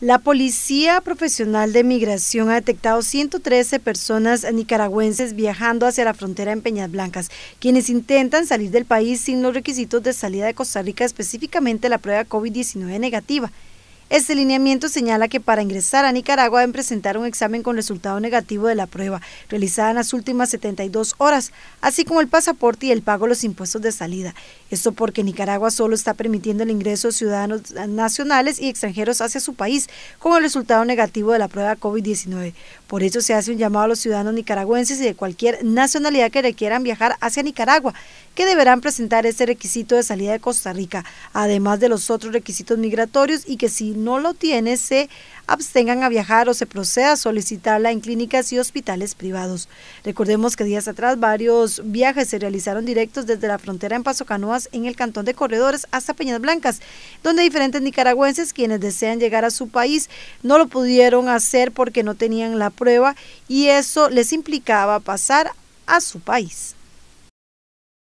La Policía Profesional de Migración ha detectado 113 personas nicaragüenses viajando hacia la frontera en Peñas Blancas, quienes intentan salir del país sin los requisitos de salida de Costa Rica, específicamente la prueba COVID-19 negativa. Este lineamiento señala que para ingresar a Nicaragua deben presentar un examen con resultado negativo de la prueba realizada en las últimas 72 horas, así como el pasaporte y el pago de los impuestos de salida. Esto porque Nicaragua solo está permitiendo el ingreso de ciudadanos nacionales y extranjeros hacia su país con el resultado negativo de la prueba COVID-19. Por eso se hace un llamado a los ciudadanos nicaragüenses y de cualquier nacionalidad que requieran viajar hacia Nicaragua, que deberán presentar este requisito de salida de Costa Rica, además de los otros requisitos migratorios y que si no lo tiene se abstengan a viajar o se proceda a solicitarla en clínicas y hospitales privados. Recordemos que días atrás varios viajes se realizaron directos desde la frontera en Paso Canoas en el cantón de Corredores hasta Peñas Blancas, donde diferentes nicaragüenses quienes desean llegar a su país no lo pudieron hacer porque no tenían la prueba y eso les implicaba pasar a su país.